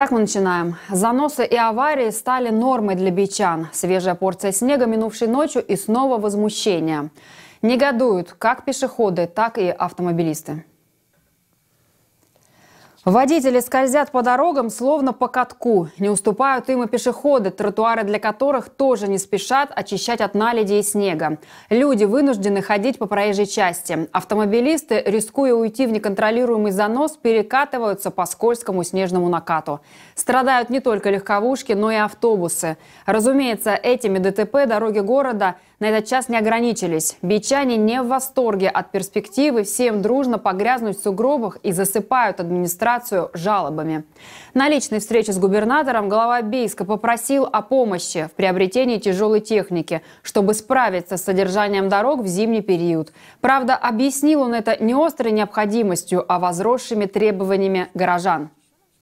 Так мы начинаем. Заносы и аварии стали нормой для бичан. Свежая порция снега минувшей ночью и снова возмущение. Негодуют как пешеходы, так и автомобилисты. Водители скользят по дорогам словно по катку. Не уступают им и пешеходы, тротуары для которых тоже не спешат очищать от наледи и снега. Люди вынуждены ходить по проезжей части. Автомобилисты, рискуя уйти в неконтролируемый занос, перекатываются по скользкому снежному накату. Страдают не только легковушки, но и автобусы. Разумеется, этими ДТП дороги города на этот час не ограничились. Бичане не в восторге от перспективы всем дружно погрязнуть в сугробах и засыпают администрацию администрацию жалобами. На личной встрече с губернатором глава Бейска попросил о помощи в приобретении тяжелой техники, чтобы справиться с содержанием дорог в зимний период. Правда, объяснил он это не острой необходимостью, а возросшими требованиями горожан.